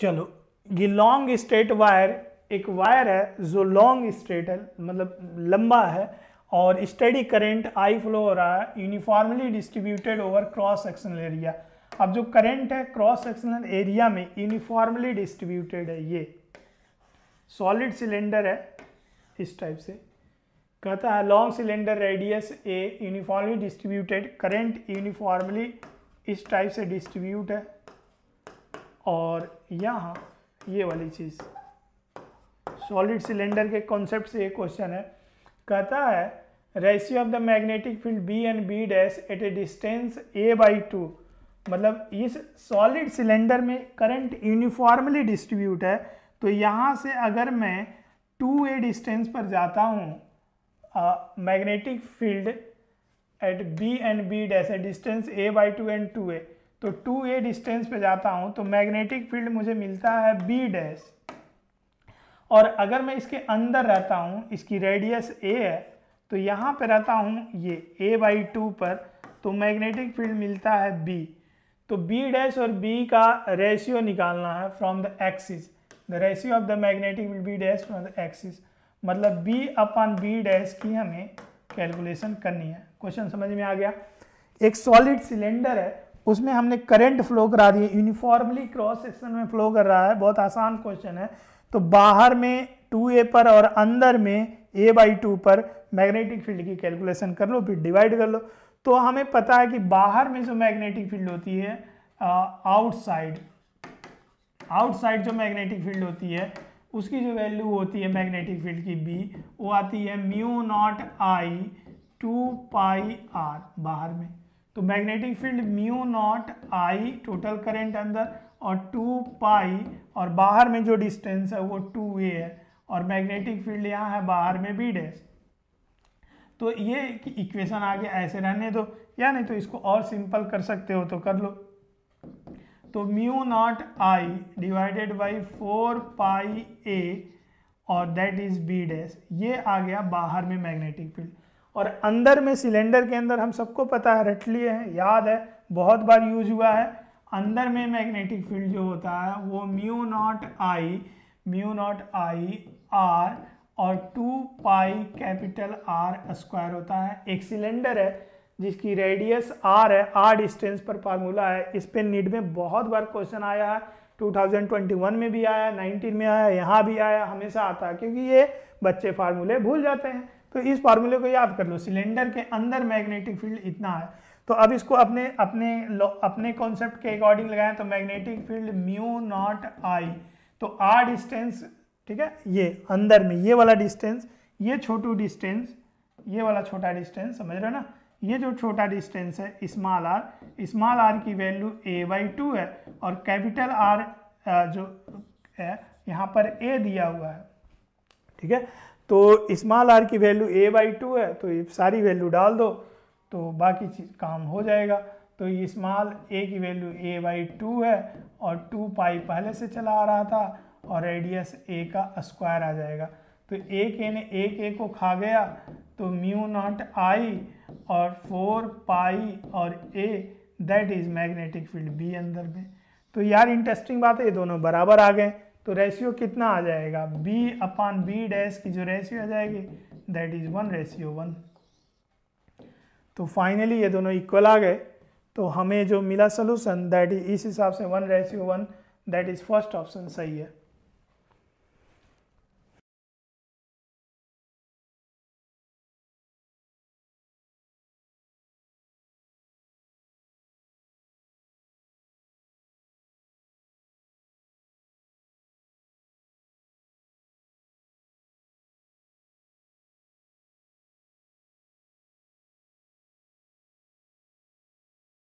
चलो ये long straight wire एक वायर है जो लॉन्ग स्ट्रेट है मतलब लंबा है और स्टडी करंट आई फ्लो हो रहा है uniformly distributed over cross sectional area अब जो करंट है क्रॉस सेक्शनल एरिया में यूनिफॉर्मली डिस्ट्रीब्यूटेड है ये सॉलिड सिलेंडर है इस टाइप से कहता है long cylinder radius a uniformly distributed current uniformly इस टाइप से डिस्ट्रीब्यूट है और यहाँ ये वाली चीज़ सॉलिड सिलेंडर के कॉन्सेप्ट से एक क्वेश्चन है कहता है ratio of the magnetic field B and B dash at a distance a by two मतलब इस सॉलिड सिलेंडर में करंट यूनिफॉर्मली डिस्ट्रीब्यूट है तो यहाँ से अगर मैं टू ए डिस्टेंस पर जाता हूँ magnetic field at B and B dash a distance a by two and two a तो टू ए डिस्टेंस पे जाता हूँ तो मैग्नेटिक फील्ड मुझे मिलता है बी डैश और अगर मैं इसके अंदर रहता हूँ इसकी रेडियस ए है तो यहाँ पे रहता हूँ ये ए बाई टू पर तो मैग्नेटिक फील्ड मिलता है बी तो बी डैश और बी का रेशियो निकालना है from the axis the ratio of the magnetic field B dash from the axis मतलब बी अपन बी डैश की हमें कैलकुलेशन करनी है क्वेश्चन समझ में आ गया एक सॉलिड सिलेंडर है उसमें हमने करंट फ्लो करा दिए यूनिफॉर्मली क्रॉस सेक्शन में फ्लो कर रहा है बहुत आसान क्वेश्चन है तो बाहर में टू ए पर और अंदर में ए बाई टू पर मैग्नेटिक फील्ड की कैलकुलेशन कर लो फिर डिवाइड कर लो तो हमें पता है कि बाहर में जो मैग्नेटिक फील्ड होती है आउटसाइड आउटसाइड जो मैग्नेटिक फील्ड होती है उसकी जो वैल्यू होती है मैग्नेटिक फील्ड की बी वो आती है mu naught I two pi r बाहर में तो magnetic field mu naught I total current अंदर और टू पाई और बाहर में जो डिस्टेंस है वो टू ए है और मैग्नेटिक फील्ड यहाँ है बाहर में बी डैश तो ये इक्वेशन आगे ऐसे रहने दो या नहीं तो इसको और सिंपल कर सकते हो तो कर लो तो mu naught I divided by four pi a और दैट इज़ बी डैश ये आ गया बाहर में मैग्नेटिक फील्ड और अंदर में सिलेंडर के अंदर हम सबको पता है रट लिए हैं याद है बहुत बार यूज हुआ है अंदर में मैग्नेटिक फील्ड जो होता है वो mu naught I mu naught I r और two pi capital R square होता है एक सिलेंडर है जिसकी रेडियस आर है आर डिस्टेंस पर फार्मूला है इस पर नीट में बहुत बार क्वेश्चन आया है 2021 में भी आया 19 में आया यहाँ भी आया हमेशा आता है क्योंकि ये बच्चे फार्मूले भूल जाते हैं तो इस फार्मूले को याद कर लो सिलेंडर के अंदर मैग्नेटिक फील्ड इतना है तो अब इसको अपने अपने अपने कॉन्सेप्ट के अकॉर्डिंग लगाएं तो magnetic field mu naught I तो आर डिस्टेंस ठीक है ये अंदर में ये वाला डिस्टेंस ये छोटू डिस्टेंस ये वाला छोटा डिस्टेंस समझ रहे हो ना ये जो छोटा डिस्टेंस है स्मॉल आर स्मॉल आर की वैल्यू ए बाई टू है और कैपिटल आर जो है यहाँ पर ए दिया हुआ है ठीक है तो स्मॉल आर की वैल्यू ए बाई टू है तो ये सारी वैल्यू डाल दो तो बाकी चीज़ काम हो जाएगा तो ये स्मॉल ए की वैल्यू ए बाई टू है और टू पाई पहले से चला आ रहा था और रेडियस ए का स्क्वायर आ जाएगा तो एक ए ने एक ए को खा गया तो म्यू नॉट आई और फोर पाई और a that is magnetic field B अंदर में तो यार इंटरेस्टिंग बात है ये दोनों बराबर आ गए तो रेशियो कितना आ जाएगा b अपान बी डैश की जो रेशियो आ जाएगी that is one ratio one तो फाइनली ये दोनों इक्वल आ गए तो हमें जो मिला सोल्यूशन दैट इज इस हिसाब से one ratio one that is first option सही है